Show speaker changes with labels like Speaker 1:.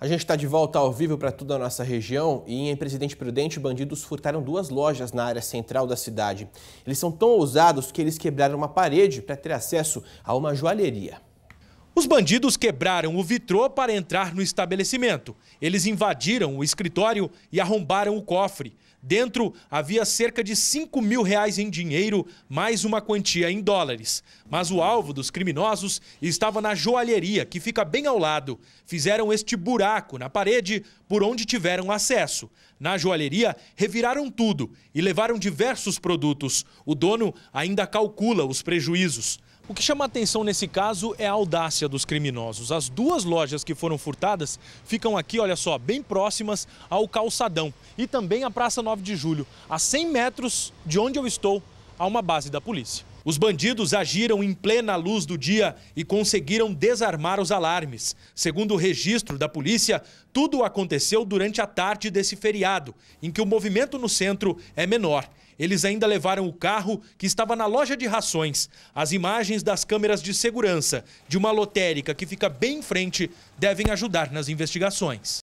Speaker 1: A gente está de volta ao vivo para toda a nossa região e em Presidente Prudente, bandidos furtaram duas lojas na área central da cidade. Eles são tão ousados que eles quebraram uma parede para ter acesso a uma joalheria.
Speaker 2: Os bandidos quebraram o vitrô para entrar no estabelecimento. Eles invadiram o escritório e arrombaram o cofre. Dentro havia cerca de 5 mil reais em dinheiro, mais uma quantia em dólares. Mas o alvo dos criminosos estava na joalheria, que fica bem ao lado. Fizeram este buraco na parede por onde tiveram acesso. Na joalheria, reviraram tudo e levaram diversos produtos. O dono ainda calcula os prejuízos. O que chama atenção nesse caso é a audácia dos criminosos. As duas lojas que foram furtadas ficam aqui, olha só, bem próximas ao calçadão e também à Praça 9 de Julho, a 100 metros de onde eu estou, a uma base da polícia. Os bandidos agiram em plena luz do dia e conseguiram desarmar os alarmes. Segundo o registro da polícia, tudo aconteceu durante a tarde desse feriado, em que o movimento no centro é menor. Eles ainda levaram o carro que estava na loja de rações. As imagens das câmeras de segurança de uma lotérica que fica bem em frente devem ajudar nas investigações.